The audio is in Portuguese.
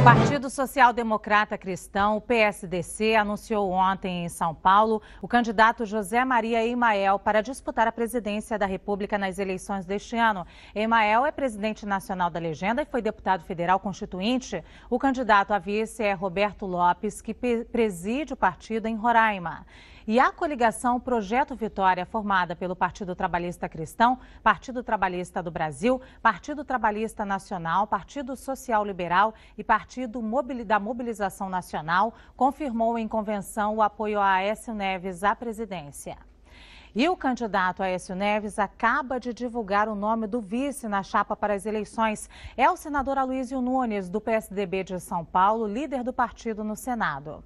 O Partido Social Democrata Cristão, o PSDC, anunciou ontem em São Paulo o candidato José Maria Emael para disputar a presidência da República nas eleições deste ano. Emael é presidente nacional da legenda e foi deputado federal constituinte. O candidato a vice é Roberto Lopes, que preside o partido em Roraima e a coligação Projeto Vitória, formada pelo Partido Trabalhista Cristão, Partido Trabalhista do Brasil, Partido Trabalhista Nacional, Partido Social Liberal e Partido da Mobilização Nacional, confirmou em convenção o apoio a Aécio Neves à presidência. E o candidato Aécio Neves acaba de divulgar o nome do vice na chapa para as eleições. É o senador Aloysio Nunes, do PSDB de São Paulo, líder do partido no Senado.